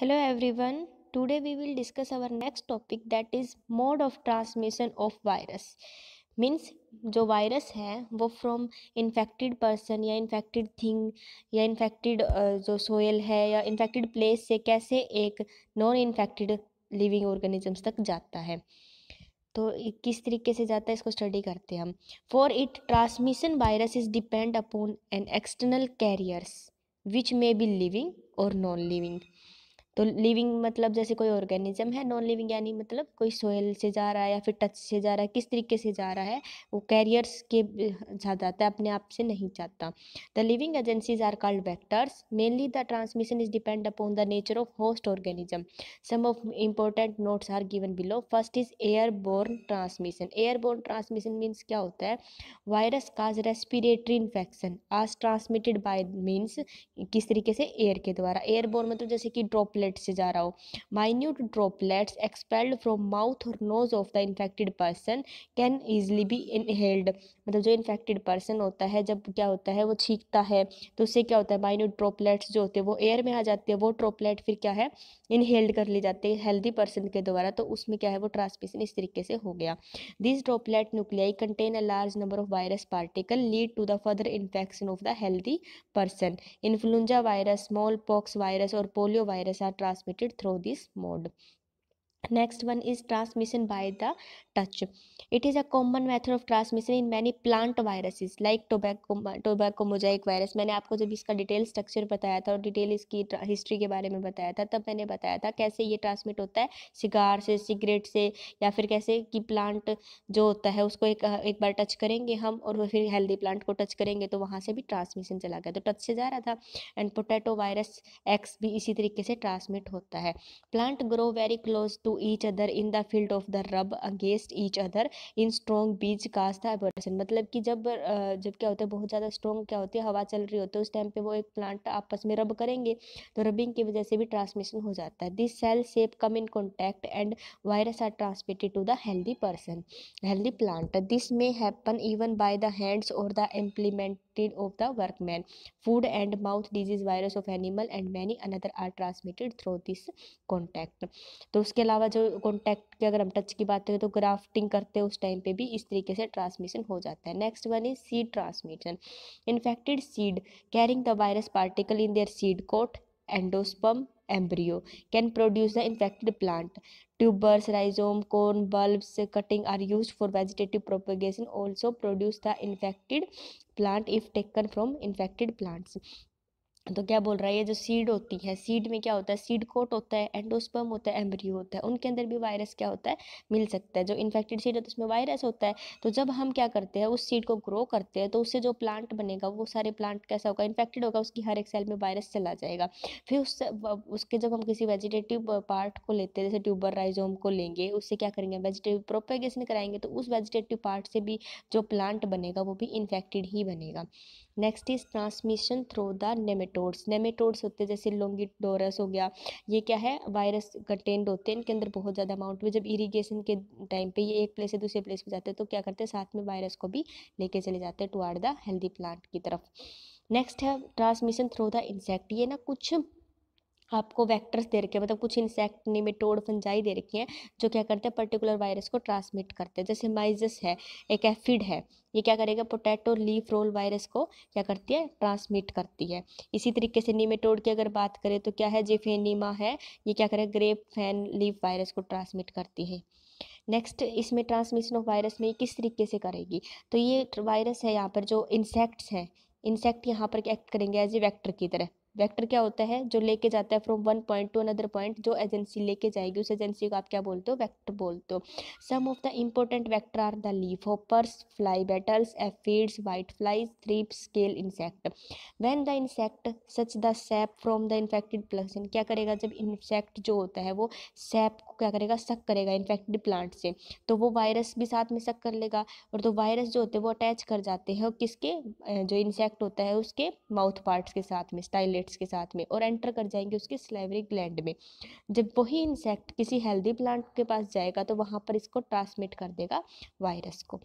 hello everyone today we will discuss our next topic that is mode of transmission of virus means जो virus है वो from infected person या infected thing या infected जो soil है या infected place से कैसे एक नॉन इन्फेक्टेड लिविंग ऑर्गेनिजम्स तक जाता है तो किस तरीके से जाता है इसको स्टडी करते हैं हम for it transmission virus is depend upon an external carriers which may be living और नॉन लिविंग तो लिविंग मतलब जैसे कोई ऑर्गेनिज्म है नॉन लिविंग यानी मतलब कोई सोयल से जा रहा है या फिर टच से जा रहा है किस तरीके से जा रहा है वो कैरियर्स के साथ जाता है अपने आप से नहीं जाता the living agencies are called vectors mainly the transmission is depend upon the nature of host organism some of important notes are given below first is airborne transmission airborne transmission means क्या होता है virus cause respiratory infection as transmitted by means किस तरीके से air के द्वारा airborne मतलब जैसे कि ड्रॉपलेट ब्लड से जा रहा हो minute droplets expelled from mouth और nose of the infected person can easily be inhaled मतलब जो इन्फेक्टेड पर्सन होता है जब क्या होता है वो छींकता है तो उससे क्या होता है माइन्यूट ड्रॉपलेट्स जो होते हैं वो एयर में आ जाते हैं वो ड्रॉपलेट फिर क्या है इनहेल्ड कर लिए जाते हैं हेल्दी पर्सन के द्वारा तो उसमें क्या है वो ट्रांसमिशन इस तरीके से हो गया this droplet nuclei contain a large number of virus particle lead to the further infection of the healthy person influenza virus smallpox virus और polio virus are transmitted through this mode. Next one is transmission by the touch it is a common method of transmission in many plant viruses like tobacco tobacco mosaic virus मैंने आपको जब इसका detail structure बताया था और detail इसकी history के बारे में बताया था तब मैंने बताया था कैसे ये ट्रांसमिट होता है सिगार से सिगरेट से या फिर कैसे कि प्लांट जो होता है उसको एक एक बार टच करेंगे हम और फिर हेल्दी प्लांट को टच करेंगे तो वहाँ से भी ट्रांसमिशन चला गया तो टच से जा रहा था एंड पोटैटो वायरस एक्स भी इसी तरीके से ट्रांसमिट होता है plant grow very close to each other in the field of the rub against each other in strong breeze cast दर्सन मतलब कि जब जब क्या होता है बहुत ज़्यादा स्ट्रॉन्ग क्या होती है हवा चल रही होती है उस टाइम पे वो एक प्लांट आपस में रब करेंगे तो रबिंग की वजह से भी ट्रांसमिशन हो जाता है this cell sap come in contact and virus are transmitted to the healthy person healthy plant this may happen even by the hands और the implement of the workman food and mouth disease virus of animal and many another are transmitted through this contact तो उसके अलावा जो contact की अगर हम touch की बात करें तो ग्राफ्टिंग करते उस टाइम पे भी इस तरीके से ट्रांसमिशन हो जाता है next one is seed transmission infected seed carrying the virus particle in their seed coat endosperm embryo can produce the infected plant tubers rhizome corm bulbs cutting are use for vegetative propagation also produce the infected plant if taken from infected plants तो क्या बोल रहा है ये जो seed होती है seed में क्या होता है सीड कोट होता है एंडोस्पर्म होता है एम्ब्रियो होता है उनके अंदर भी वायरस क्या होता है मिल सकता है जो इन्फेक्टेड सीड होता है तो उसमें वायरस होता है तो जब हम क्या करते हैं उस सीड को ग्रो करते हैं तो उससे जो प्लांट बनेगा वो सारे प्लांट कैसा होगा इन्फेक्टेड होगा उसकी हर एक सेल में वायरस चला जाएगा फिर उससे उसके जब हम किसी वेजिटेटिव पार्ट को लेते हैं जैसे ट्यूबर राइजोम को लेंगे उससे क्या करेंगे वेजिटेटिव प्रोपेगेशन कराएंगे तो उस वेजिटेटिव पार्ट से भी जो प्लांट बनेगा वो भी इन्फेक्टेड ही बनेगा next is transmission through the nematodes nematodes होते हैं जैसे लोंगिडोरस हो गया ये क्या है वायरस कंटेंड होते हैं इनके अंदर बहुत ज़्यादा अमाउंट में जब इरीगेशन के टाइम पे ये एक प्लेस से दूसरे प्लेस पे जाते हैं तो क्या करते हैं साथ में वायरस को भी लेके चले जाते हैं टुआर्ड द हेल्दी प्लांट की तरफ नेक्स्ट है ट्रांसमिशन थ्रो द इंसेक्ट ये ना कुछ आपको वेक्टर्स दे रखे हैं मतलब कुछ इंसेक्ट निमिटोड फंजाई दे रखी हैं जो क्या करते हैं पर्टिकुलर वायरस को ट्रांसमिट करते हैं जैसे माइजस है एक एफिड है ये क्या करेगा पोटैटो लीफ रोल वायरस को क्या करती है ट्रांसमिट करती है इसी तरीके से टोड़ की अगर बात करें तो क्या है जेफेनिमा है ये क्या करेगा ग्रेप फैन लीफ वायरस को ट्रांसमिट करती है नेक्स्ट इसमें ट्रांसमिशन ऑफ वायरस में किस तरीके से करेगी तो ये वायरस है यहाँ पर जो इंसेक्ट्स हैं इंसेक्ट यहाँ पर एक्ट करेंगे एज ए वैक्टर की तरह वेक्टर क्या होता है जो लेके जाता है from one point to another point जो एजेंसी लेके जाएगी उस एजेंसी को आप क्या बोलते हो वेक्टर बोलते हो some of the important vector are the leafhoppers fly beetles aphids whiteflies thrip scale insect when the insect suck the sap from the infected plants क्या करेगा जब इन्सेक्ट जो होता है वो सैप को क्या करेगा सक करेगा इन्फेक्टेड प्लांट से तो वो वायरस भी साथ में सक कर लेगा और तो वायरस जो होते हैं वो अटैच कर जाते हैं किसके जो इंसेक्ट होता है उसके माउथ पार्ट्स के साथ में स्टाइलेट प्लेट्स के साथ में और एंटर कर जाएंगे उसके स्लेवरी ग्लैंड में जब वही इंसेक्ट किसी हेल्दी प्लांट के पास जाएगा तो वहाँ पर इसको ट्रांसमिट कर देगा वायरस को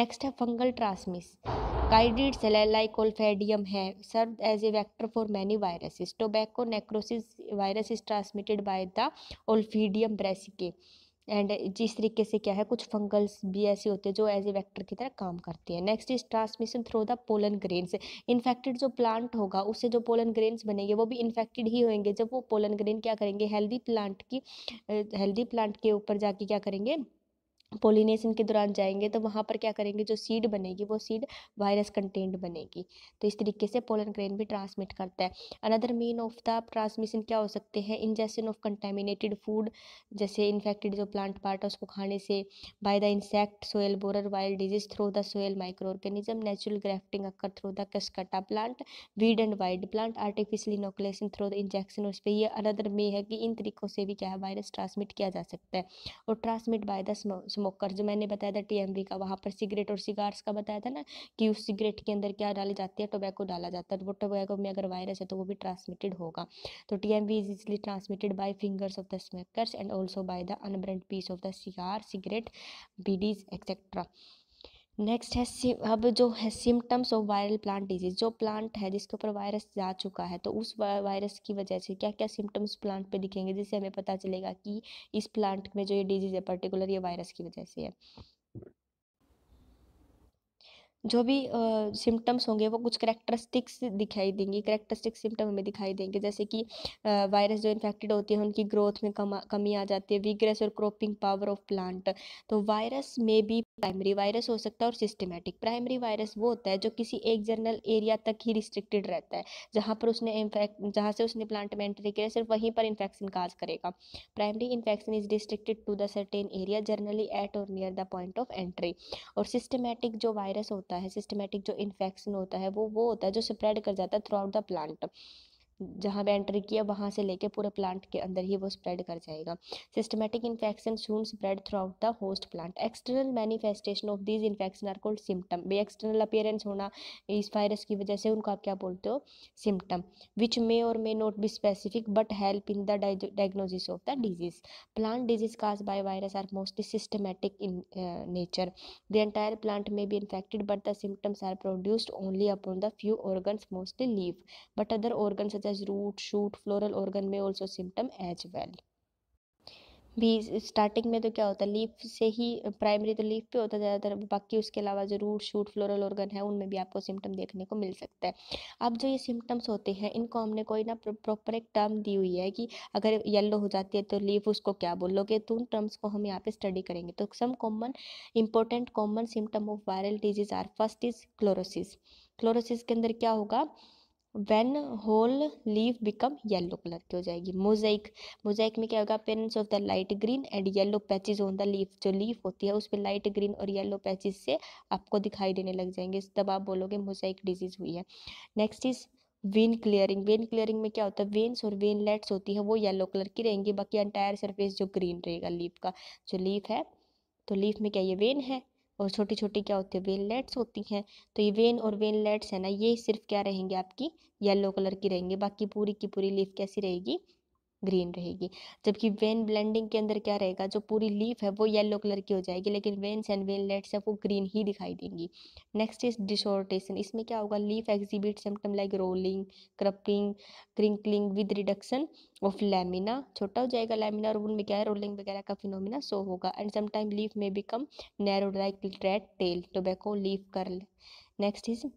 नेक्स्ट है फंगल ट्रांसमिस काइडिड सेलेलाइकोल्फेडियम है serve as a vector for many viruses tobacco necrosis virus is transmitted by the olpidium brassicae and जिस तरीके से क्या है कुछ फंगल्स भी ऐसे होते हैं जो एज ए वैक्टर की तरह काम करते हैं next is transmission through the pollen grains infected जो प्लांट होगा उससे जो पोलन ग्रेन्स बनेंगे वो भी इन्फेक्टेड ही होंगे जब वो पोलन ग्रेन क्या करेंगे हेल्दी प्लांट की हेल्दी प्लांट के ऊपर जाके क्या करेंगे पोलिनेशन के दौरान जाएंगे तो वहाँ पर क्या करेंगे जो सीड बनेगी वो सीड वायरस कंटेंट बनेगी तो इस तरीके से पोलन क्रेन भी ट्रांसमिट करता है another mean of the transmission क्या हो सकते हैं इंजेक्शन ऑफ कंटेमिनेटेड फूड जैसे इन्फेक्टेड जो प्लांट पार्ट है उसको खाने से by the insect soil borer wild disease through the soil microorganism natural grafting occur through the cuscuta plant weed and wild plant artificial inoculation through the injection उस पर यह another मे है कि इन तरीकों से भी क्या है वायरस ट्रांसमिट किया जा सकता है और ट्रांसमिट बाय द स्मोकर जो मैंने बताया था टीएमबी का वहाँ पर सिगरेट और सिगार्स का बताया था ना कि उस सिगरेट के अंदर क्या डाली जाती है टोबैको डाला जाता है तो वो टोबैको में अगर वायरस है तो वो भी ट्रांसमिटेड होगा तो TMV is easily transmitted by fingers of the smokers and also by the unburned piece of the cigar cigarette bidis etcetera next है अब जो है symptoms of viral plant disease जो प्लांट है जिसके ऊपर वायरस जा चुका है तो उस वायरस की वजह से क्या क्या सिम्टम्स प्लांट पे दिखेंगे जिससे हमें पता चलेगा कि इस प्लांट में जो ये डिजीज़ है पर्टिकुलर ये वायरस की वजह से है जो भी सिम्टम्स होंगे वो कुछ करेक्टरिस्टिक्स दिखाई देंगी करेक्टरिस्टिक सिम्टम हमें दिखाई देंगे जैसे कि वायरस जो इन्फेक्टेड होती है उनकी ग्रोथ में कम कमी आ जाती है वीग्रेस और क्रॉपिंग पावर ऑफ प्लांट तो वायरस में भी प्राइमरी वायरस हो सकता है और सिस्टमेटिक प्राइमरी वायरस वो होता है जो किसी एक जनरल एरिया तक ही रिस्ट्रिक्टेड रहता है जहाँ पर उसने इन्फेक्ट जहाँ से उसने प्लांट में एंट्री किया सिर्फ वहीं पर इन्फेक्शन काज करेगा primary infection is restricted to the certain area generally at or near the point of entry और सिस्टमेटिक जो वायरस होता होता है सिस्टमेटिक जो इन्फेक्शन होता है वो वो होता है जो स्प्रेड कर जाता है थ्रू आउट द प्लांट जहाँ पे एंटर किया वहाँ से लेके पूरे प्लांट के अंदर ही वो स्प्रेड कर जाएगा systematic infection soon spread throughout the host plant external manifestation of this infection are called symptom भी एक्सटर्नल अपेयरेंस होना इस वायरस की वजह से उनको आप क्या बोलते हो symptom which may or may not be specific but help in the diagnosis of the disease plant disease cause by virus are mostly systematic in nature the entire plant may be infected but the symptoms are produced only upon the few organs mostly leave but other organs as root shoot floral organ में also symptom as well भी starting में तो क्या होता है leaf से ही primary तो leaf पे होता है ज़्यादातर बाकी उसके अलावा जो रूट शूट फ्लोरल ऑर्गन है उनमें भी आपको सिम्टम देखने को मिल सकता है अब जो ये सिम्टम्स होते हैं इनको हमने कोई ना प्रॉपर एक टर्म दी हुई है कि अगर येलो हो जाती है तो लीफ उसको क्या बोलोगे तो उन टर्म्स को हम यहाँ पर स्टडी करेंगे तो some common important common symptom of viral disease are first is chlorosis chlorosis के अंदर क्या होगा when whole leave become yellow colour की हो जाएगी मोजाइक मोजाइक में क्या होगा patterns of the light green and yellow patches on the leaf जो लीफ होती है उस पर लाइट ग्रीन और येलो पैचेज से आपको दिखाई देने लग जाएंगे तब आप बोलोगे मोजाइक डिजीज हुई है next is vein clearing vein clearing में क्या होता है वेन्स और वेन लेट्स होती है वो येलो कलर की रहेंगी बाकी एंटायर सरफेस जो ग्रीन रहेगा लीफ का जो लीफ है तो लीफ में क्या ये वेन है और छोटी छोटी क्या होती है वेनलेट्स होती हैं तो ये वेन और वेनलेट्स है ना ये सिर्फ क्या रहेंगे आपकी येलो कलर की रहेंगे बाकी पूरी की पूरी लीफ कैसी रहेगी ग्रीन रहेगी जबकि वेन ब्लेंडिंग के अंदर क्या रहेगा जो पूरी लीफ है वो येलो कलर की हो जाएगी लेकिन वेन्स एंड वेन लेट्स है वो ग्रीन ही दिखाई देंगी नेक्स्ट इज डिसोर्टेशन इसमें क्या होगा leaf exhibit symptom like rolling cupping crinkling with reduction of lamina छोटा हो जाएगा लेमिना और उनमें क्या है रोलिंग वगैरह का फिनोमिना सो होगा एंड समटाइम लीफ में become narrow like rat tail tobacco leaf curl next is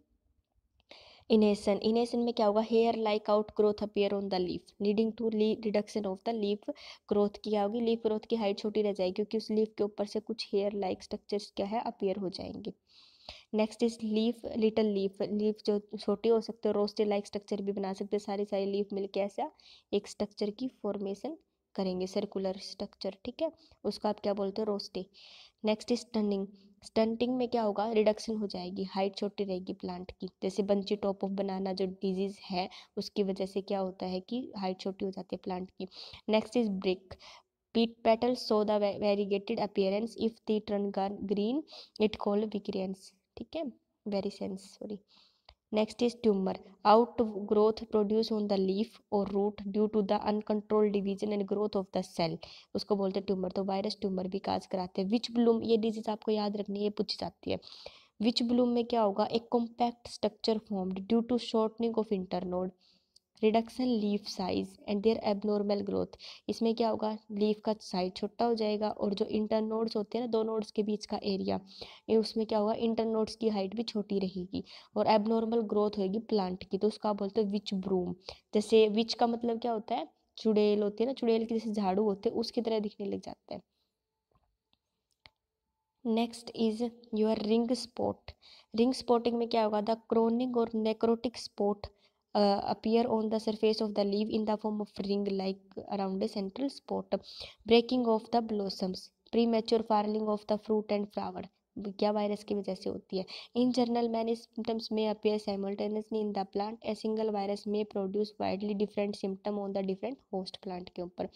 enation enation में क्या होगा hair like outgrowth appear on the leaf leading to reduction of the leaf growth की क्या होगी leaf growth की height छोटी रह जाएगी क्योंकि उस लीफ के ऊपर से कुछ हेयर लाइक स्ट्रक्चर्स क्या है अपियर हो जाएंगे next is leaf little leaf leaf जो छोटी हो सकते हैं रोस्टे लाइक स्ट्रक्चर भी बना सकते हैं सारी सारी लीफ मिलकर ऐसा एक स्ट्रक्चर की फॉर्मेशन करेंगे सर्कुलर स्ट्रक्चर ठीक है उसको आप क्या बोलते हो rosette next is turning stunting में क्या होगा रिडक्शन हो जाएगी हाइट छोटी रहेगी प्लांट की जैसे बंची टॉप ऑफ बनाना जो डिजीज़ है उसकी वजह से क्या होता है कि हाइट छोटी हो जाती है प्लांट की next is break Pit petals show the variegated appearance. If they turn green it call virescence ठीक है virescence sorry is tumour outgrowth produce on the leaf or root due to the uncontrol division and growth of the cell उसको बोलते हैं tumour तो virus tumour भी काज कराते हैं विच Bloom ये डिजीज आपको याद रखनी है पूछी जाती है विच ब्लूम में क्या होगा एक compact structure formed due to shortening of internode reduction leaf size and their abnormal growth इसमें क्या होगा लीफ का साइज छोटा हो जाएगा और जो इंटर नोड्स होते हैं ना दो नोड्स के बीच का एरिया उसमें क्या होगा इंटर नोड्स की हाइट भी छोटी रहेगी और एबनॉर्मल ग्रोथ होगी प्लांट की तो उसका बोलते हैं विच ब्रूम जैसे विच का मतलब क्या होता है चुड़ैल होती है ना चुड़ैल के जैसे झाड़ू होते हैं उसकी तरह दिखने लग जाते हैं next is your ring spot ring spotting में क्या होगा the chronic or necrotic spot uh, appear on the surface of the leaf in the form of ring like around a central spot breaking of the blossoms premature falling of the fruit and flower क्या virus की वजह से होती है in general many symptoms may appear simultaneously in the plant a single virus may produce widely different symptom on the different host plant के ऊपर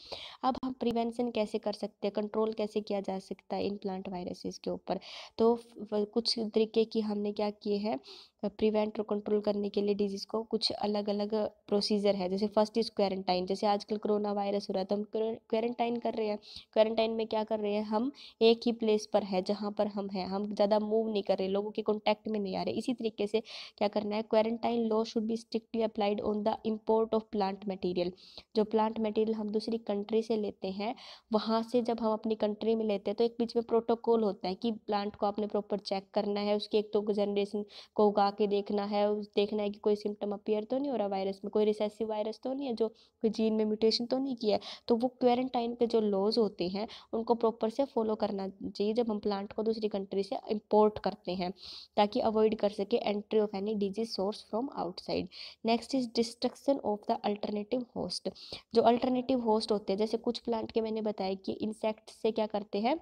अब हम प्रिवेंशन कैसे कर सकते हैं कंट्रोल कैसे किया जा सकता है इन प्लांट वायरसेस के ऊपर तो कुछ तरीके की हमने क्या किए हैं प्रिवेंट और कंट्रोल करने के लिए डिजीज़ को कुछ अलग अलग प्रोसीजर है जैसे फर्स्ट इज़ क्वारंटाइन जैसे आजकल कोरोना वायरस हो रहा है तो हम क्वारंटाइन कर रहे हैं क्वारंटाइन में क्या कर रहे हैं हम एक ही प्लेस पर है जहाँ पर हम हैं हम ज़्यादा मूव नहीं कर रहे लोगों के कॉन्टैक्ट में नहीं आ रहे इसी तरीके से क्या करना है quarantine law should be strictly applied on the import of plant material जो प्लांट मटीरियल हम दूसरी कंट्री से लेते हैं वहाँ से जब हम अपनी कंट्री में लेते हैं तो एक बीच में प्रोटोकॉल होता है कि प्लांट को आपने प्रॉपर चेक करना है उसकी एक तो जनरेशन को उगा के देखना है देखना है कि कोई सिम्टम अपियर तो नहीं हो रहा वायरस में कोई रिसेसिव वायरस तो नहीं है जो जीन में म्यूटेशन तो नहीं किया है तो वो क्वारंटाइन के जो लॉज होते हैं उनको प्रॉपर से फॉलो करना चाहिए जब हम प्लांट को दूसरी कंट्री से इम्पोर्ट करते हैं ताकि अवॉइड कर सके entry of any disease source from outside next is destruction of the alternative host जो अल्टरनेटिव होस्ट होते हैं जैसे कुछ प्लांट के मैंने बताया कि इंसेक्ट से क्या करते हैं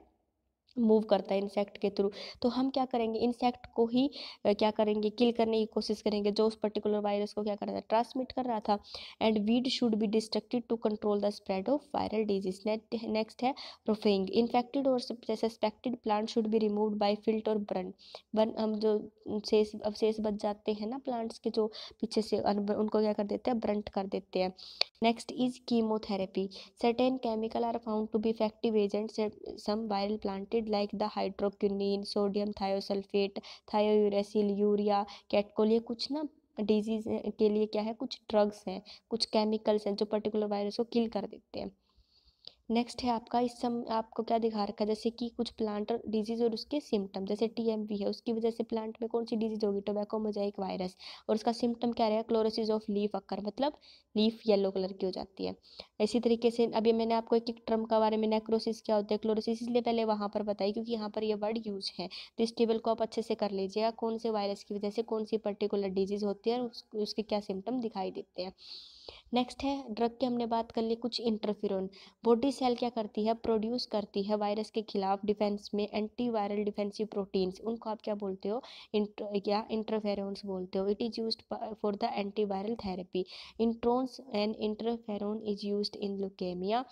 मूव करता है इंसेक्ट के थ्रू तो हम क्या करेंगे इंसेक्ट को ही क्या करेंगे किल करने की कोशिश करेंगे जो उस पर्टिकुलर वायरस को क्या कर रहा था ट्रांसमिट कर रहा था and weed should be destructed to control the spread of viral disease next है प्रोफेइंग infected or suspected plant should be remove by field or burn burn हम जो शेष अवशेष बच जाते हैं ना प्लांट्स के जो पीछे से उनको क्या कर देते हैं ब्रंट कर देते हैं next is chemotherapy certain chemical are found to be effective agent some viral planted like the hydroquinone sodium thiosulphate thiouracil urea catechol कुछ ना डिजीज के लिए क्या है कुछ ड्रग्स हैं कुछ केमिकल्स हैं जो पर्टिकुलर वायरस को किल कर देते हैं नेक्स्ट है आपका इस समय आपको क्या दिखा रखा है जैसे कि कुछ प्लांट डिजीज और उसके सिम्टम जैसे टीएमवी है उसकी वजह से प्लांट में कौन सी डिजीज होगी टोबैको मोजाइक वायरस और उसका सिम्टम क्या रहेगा क्लोरोसिस ऑफ लीफ अक्कर मतलब लीफ येलो कलर की हो जाती है इसी तरीके से अभी मैंने आपको एक एक ट्रम का बारे में नेक्रोसिस क्या होता है क्लोरोसिस इसलिए पहले वहाँ पर बताई क्योंकि यहाँ पर यह वर्ड यूज है तो इस टेबल को आप अच्छे से कर लीजिएगा कौन से वायरस की वजह से कौन सी पर्टिकुलर डिजीज होती है और उसके क्या सिम्टम दिखाई देते हैं नेक्स्ट है ड्रग की हमने बात कर ली कुछ इंटरफिरोन बॉडी सेल क्या करती है प्रोड्यूस करती है वायरस के खिलाफ डिफेंस में एंटी वायरल डिफेंसिव प्रोटीन्स उनको आप क्या बोलते हो क्या या इंटरफेरोन्स बोलते हो it is use for the antiviral therapy introns and interferon is use in leukaemia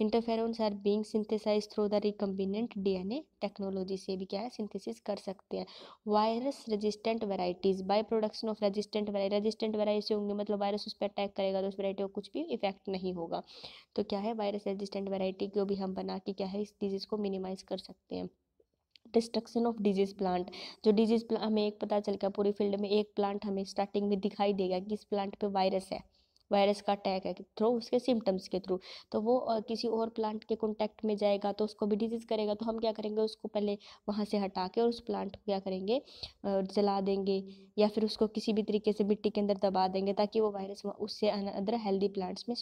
interferons are being synthesise through the recombinant a technology से भी क्या है सिंथेसिस कर सकते हैं virus resistant varieties by production of resistant resistant resistant variety होंगे मतलब virus उस पर अटैक करेगा तो वेराइटी को कुछ भी इफेक्ट नहीं होगा तो क्या है वायरस रेजिस्टेंट वेराइटी को भी हम बना के क्या है इस डिजीज़ को मिनिमाइज़ कर सकते हैं डिस्ट्रक्शन ऑफ डिजीज़ प्लांट जो डिजीज़ हमें एक पता चल गया पूरी फील्ड में एक प्लांट हमें स्टार्टिंग में दिखाई देगा कि इस प्लांट पे वायरस है वायरस का अटैक है थ्रू उसके सिम्टम्स के थ्रू तो वो किसी और प्लांट के कॉन्टैक्ट में जाएगा तो उसको भी डिजीज़ करेगा तो हम क्या करेंगे उसको पहले वहाँ से हटा के और उस प्लांट को क्या करेंगे जला देंगे या फिर उसको किसी भी तरीके से मिट्टी के अंदर दबा देंगे ताकि वो वायरस उससे अदर हेल्दी प्लांट्स में